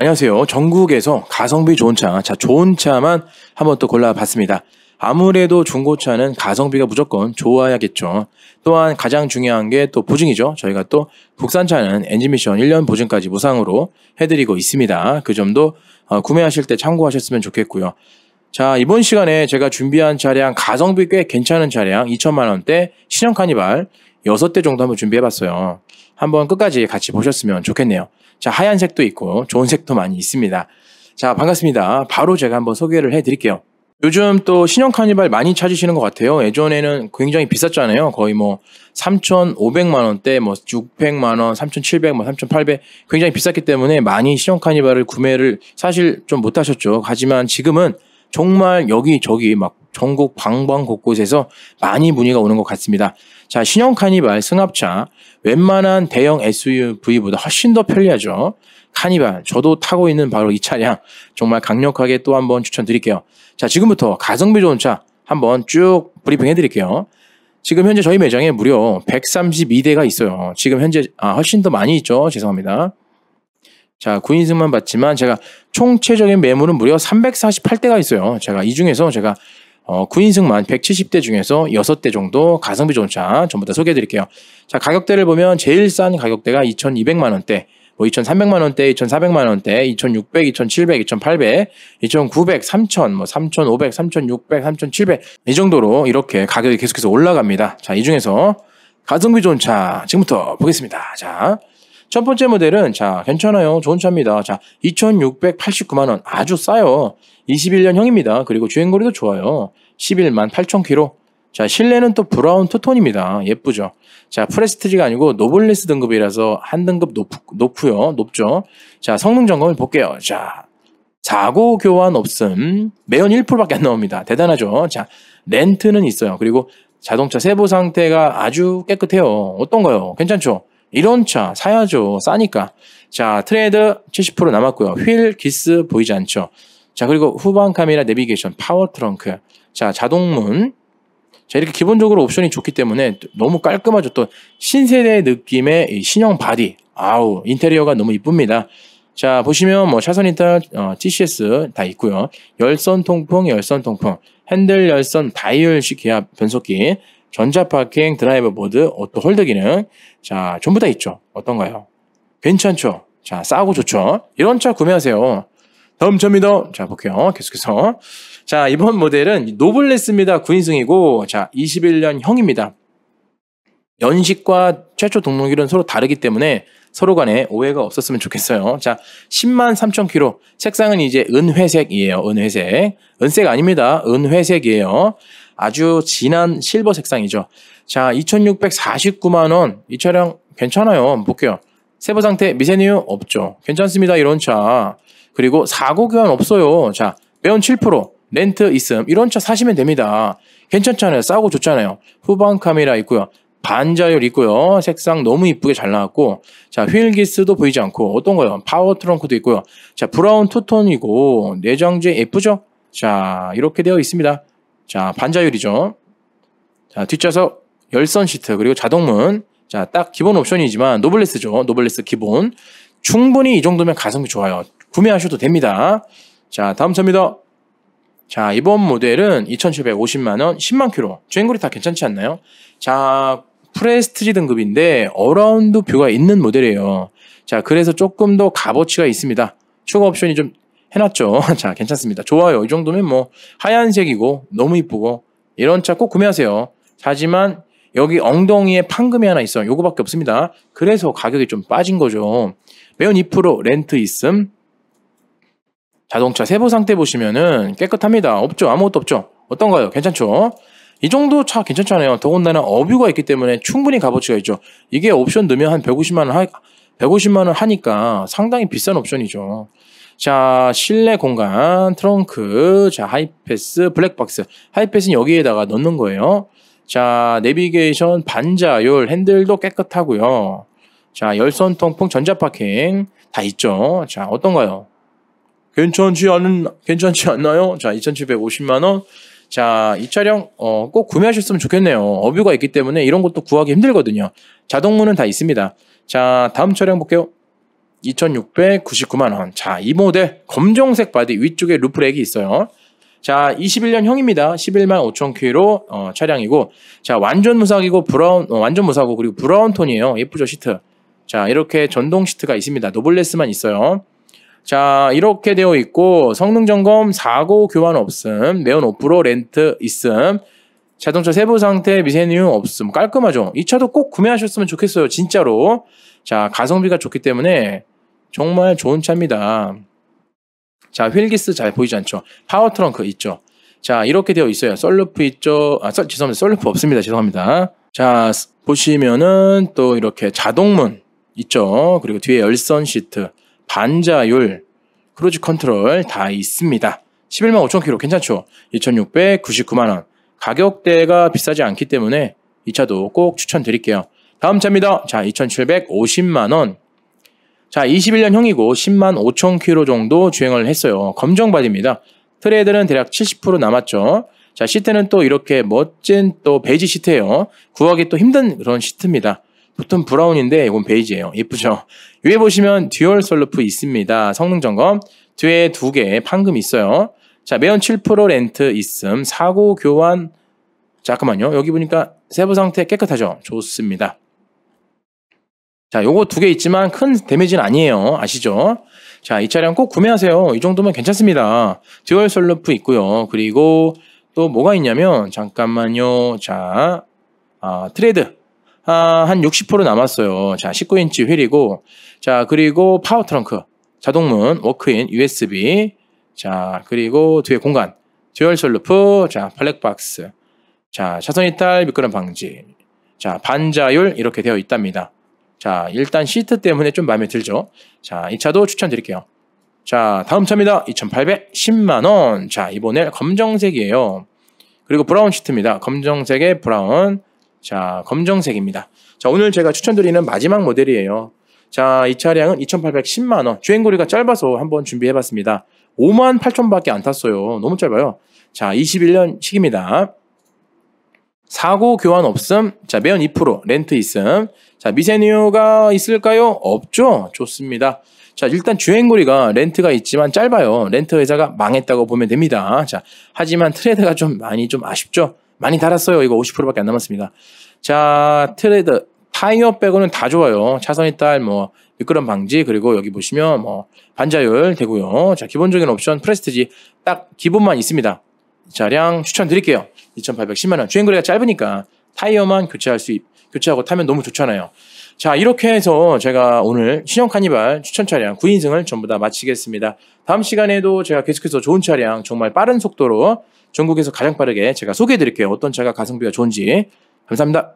안녕하세요. 전국에서 가성비 좋은 차, 자, 좋은 차만 한번 또 골라봤습니다. 아무래도 중고차는 가성비가 무조건 좋아야겠죠. 또한 가장 중요한 게 또 보증이죠. 저희가 또 국산차는 엔진미션 1년 보증까지 무상으로 해드리고 있습니다. 그 점도 어, 구매하실 때 참고하셨으면 좋겠고요. 자, 이번 시간에 제가 준비한 차량 가성비 꽤 괜찮은 차량 2천만 원대 신형 카니발 여섯 대 정도 한번 준비해봤어요. 한번 끝까지 같이 보셨으면 좋겠네요. 자, 하얀색도 있고 좋은 색도 많이 있습니다. 자, 반갑습니다. 바로 제가 한번 소개를 해드릴게요. 요즘 또 신형 카니발 많이 찾으시는 것 같아요. 예전에는 굉장히 비쌌잖아요. 거의 뭐 3,500만 원대, 뭐 600만 원, 3,700, 뭐3,800 굉장히 비쌌기 때문에 많이 신형 카니발을 구매를 사실 좀 못하셨죠. 하지만 지금은 정말 여기저기 막 전국 방방 곳곳에서 많이 문의가 오는 것 같습니다. 자, 신형 카니발 승합차 웬만한 대형 SUV보다 훨씬 더 편리하죠. 카니발 저도 타고 있는 바로 이 차량 정말 강력하게 또 한번 추천드릴게요. 자, 지금부터 가성비 좋은 차 한번 쭉 브리핑해 드릴게요. 지금 현재 저희 매장에 무려 132대가 있어요. 지금 현재 아 훨씬 더 많이 있죠. 죄송합니다. 자, 9인승만 봤지만 제가 총체적인 매물은 무려 348대가 있어요. 제가 이 중에서 제가 어, 9인승만 170대 중에서 6대 정도 가성비 좋은 차 전부 다 소개해 드릴게요. 자, 가격대를 보면 제일 싼 가격대가 2200만 원대, 뭐 2300만 원대, 2400만 원대, 2600, 2700, 2800, 2900, 3000, 뭐 3500, 3600, 3700 이 정도로 이렇게 가격이 계속해서 올라갑니다. 자, 이 중에서 가성비 좋은 차 지금부터 보겠습니다. 자, 첫 번째 모델은 자 괜찮아요 좋은 차입니다 자 2689만원 아주 싸요 21년형입니다 그리고 주행거리도 좋아요 11만 8천키로 자 실내는 또 브라운 투톤입니다 예쁘죠 자 프레스티지가 아니고 노블리스 등급이라서 한 등급 높, 높고요 높죠 자 성능 점검을 볼게요 자 사고 교환 없음 매연 1%밖에 안 나옵니다 대단하죠 자 렌트는 있어요 그리고 자동차 세부 상태가 아주 깨끗해요 어떤가요 괜찮죠 이런 차 사야죠. 싸니까. 자, 트레드 70% 남았고요. 휠, 기스 보이지 않죠. 자, 그리고 후방 카메라 내비게이션, 파워 트렁크. 자, 자동문. 자, 이렇게 기본적으로 옵션이 좋기 때문에 너무 깔끔하죠. 또 신세대 느낌의 신형 바디. 아우, 인테리어가 너무 이쁩니다. 자, 보시면 뭐 차선 인터 어, TCS 다 있고요. 열선 통풍, 열선 통풍, 핸들 열선 다이얼식 기압 변속기, 전자파킹, 드라이버 보드 오토 홀드 기능. 자, 전부 다 있죠. 어떤가요? 괜찮죠? 자, 싸고 좋죠? 이런 차 구매하세요. 다음 차입니다. 자, 볼게요. 계속해서. 자, 이번 모델은 노블레스입니다. 9인승이고, 자, 21년 형입니다. 연식과 최초 등록일은 서로 다르기 때문에 서로 간에 오해가 없었으면 좋겠어요. 자, 10만 3천 킬로. 색상은 이제 은회색이에요. 은회색. 은색 아닙니다. 은회색이에요. 아주 진한 실버 색상이죠. 자, 2649만 원. 이 차량 괜찮아요. 볼게요. 세부 상태 미세뉴 없죠. 괜찮습니다. 이런 차. 그리고 사고 교환 없어요. 자, 매연 7%. 렌트 있음. 이런 차 사시면 됩니다. 괜찮잖아요. 싸고 좋잖아요. 후방 카메라 있고요. 반자율 있고요. 색상 너무 이쁘게 잘 나왔고. 자, 휠기스도 보이지 않고. 어떤 거요? 파워 트렁크도 있고요. 자, 브라운 투톤이고. 내장재 예쁘죠? 자, 이렇게 되어 있습니다. 자, 반자율이죠. 자, 뒷좌석 열선 시트 그리고 자동문. 자, 딱 기본 옵션이지만 노블레스죠. 노블레스 기본. 충분히 이 정도면 가성비 좋아요. 구매하셔도 됩니다. 자, 다음 차입니다. 자, 이번 모델은 2,750만 원, 10만 키로 주행거리 다 괜찮지 않나요? 자, 프레스티지 등급인데 어라운드 뷰가 있는 모델이에요. 자, 그래서 조금 더 값어치가 있습니다. 추가 옵션이 좀 해놨죠. 자, 괜찮습니다. 좋아요. 이 정도면 뭐 하얀색이고 너무 이쁘고 이런 차 꼭 구매하세요. 하지만 여기 엉덩이에 판금이 하나 있어요. 요거밖에 없습니다. 그래서 가격이 좀 빠진 거죠. 매온2% 렌트 있음. 자동차 세부 상태 보시면은 깨끗합니다. 없죠. 아무것도 없죠. 어떤가요? 괜찮죠? 이 정도 차 괜찮잖아요. 더군다나 어뷰가 있기 때문에 충분히 값어치가 있죠. 이게 옵션 넣으면 한 150만 원 하, 150만 원 하니까 상당히 비싼 옵션이죠. 자, 실내 공간, 트렁크, 자, 하이패스, 블랙박스. 하이패스는 여기에다가 넣는 거예요. 자, 내비게이션, 반자율, 핸들도 깨끗하고요. 자, 열선 통풍, 전자 파킹 다 있죠. 자, 어떤가요? 괜찮지 않은 괜찮지 않나요? 자, 2,750만 원. 자, 이 차량 어, 꼭 구매하셨으면 좋겠네요. 어뷰가 있기 때문에 이런 것도 구하기 힘들거든요. 자동문은 다 있습니다. 자, 다음 차량 볼게요. 2,699만원. 자, 이 모델 검정색 바디 위쪽에 루프렉이 있어요. 자, 21년형입니다. 11만 5천 키로 어, 차량이고, 자 완전 무사기고 브라운 어, 완전 무사고 그리고 브라운 톤이에요. 예쁘죠 시트. 자 이렇게 전동 시트가 있습니다. 노블레스만 있어요. 자 이렇게 되어 있고 성능 점검 사고 교환 없음, 매운 오프로 렌트 있음. 자동차 세부 상태 미세누 없음 깔끔하죠. 이 차도 꼭 구매하셨으면 좋겠어요. 진짜로. 자 가성비가 좋기 때문에 정말 좋은 차입니다. 자 휠기스 잘 보이지 않죠. 파워 트렁크 있죠. 자 이렇게 되어 있어요. 썰루프 있죠. 아 썰, 죄송합니다. 썰루프 없습니다. 죄송합니다. 자 보시면은 또 이렇게 자동문 있죠. 그리고 뒤에 열선 시트, 반자율, 크루즈 컨트롤 다 있습니다. 11만 5천 킬로 괜찮죠? 2,699만 원. 가격대가 비싸지 않기 때문에 이 차도 꼭 추천드릴게요. 다음 차입니다. 자, 2,750만원. 자, 21년형이고 10만 5천 킬로 정도 주행을 했어요. 검정 바디입니다. 트레이드는 대략 70% 남았죠. 자, 시트는 또 이렇게 멋진 또 베이지 시트예요. 구하기 또 힘든 그런 시트입니다. 보통 브라운인데 이건 베이지예요. 예쁘죠? 위에 보시면 듀얼 솔루프 있습니다. 성능 점검. 뒤에 두개의 판금 있어요. 자, 매연 7% 렌트 있음, 사고 교환, 잠깐만요. 여기 보니까 세부 상태 깨끗하죠? 좋습니다. 자, 요거 두 개 있지만 큰 데미지는 아니에요. 아시죠? 자, 이 차량 꼭 구매하세요. 이 정도면 괜찮습니다. 듀얼 솔루프 있고요. 그리고 또 뭐가 있냐면 잠깐만요. 자, 아, 트레드 아, 한 60% 남았어요. 자, 19인치 휠이고 자, 그리고 파워 트렁크, 자동문, 워크인, USB, 자, 그리고 뒤에 공간, 듀얼솔 루프, 자, 블랙박스, 자, 차선 이탈, 미끄럼 방지, 자, 반자율 이렇게 되어 있답니다. 자, 일단 시트 때문에 좀 마음에 들죠. 자, 이 차도 추천드릴게요. 자, 다음 차입니다. 2,810만원. 자, 이번에 검정색이에요. 그리고 브라운 시트입니다. 검정색의 브라운. 자, 검정색입니다. 자, 오늘 제가 추천드리는 마지막 모델이에요. 자, 이 차량은 2,810만원. 주행거리가 짧아서 한번 준비해봤습니다. 5만 8천밖에 안 탔어요. 너무 짧아요. 자, 21년 식입니다 사고 교환 없음. 자, 매연 2% 렌트 있음. 자, 미세뉴가 있을까요? 없죠. 좋습니다. 자, 일단 주행거리가 렌트가 있지만 짧아요. 렌트 회사가 망했다고 보면 됩니다. 자, 하지만 트레드가 좀 많이 좀 아쉽죠. 많이 달았어요. 이거 50%밖에 안 남았습니다. 자, 트레드 타이어 빼고는 다 좋아요. 차선이 딸뭐 미끄럼 방지 그리고 여기 보시면 뭐 반자율 되고요. 자 기본적인 옵션 프레스티지 딱 기본만 있습니다. 자량 추천드릴게요. 2,810만 원. 주행 거리가 짧으니까 타이어만 교체할 수 있, 교체하고 타면 너무 좋잖아요. 자 이렇게 해서 제가 오늘 신형 카니발 추천 차량 9인승을 전부 다 마치겠습니다. 다음 시간에도 제가 계속해서 좋은 차량 정말 빠른 속도로 전국에서 가장 빠르게 제가 소개해 드릴게요. 어떤 차가 가성비가 좋은지. 감사합니다.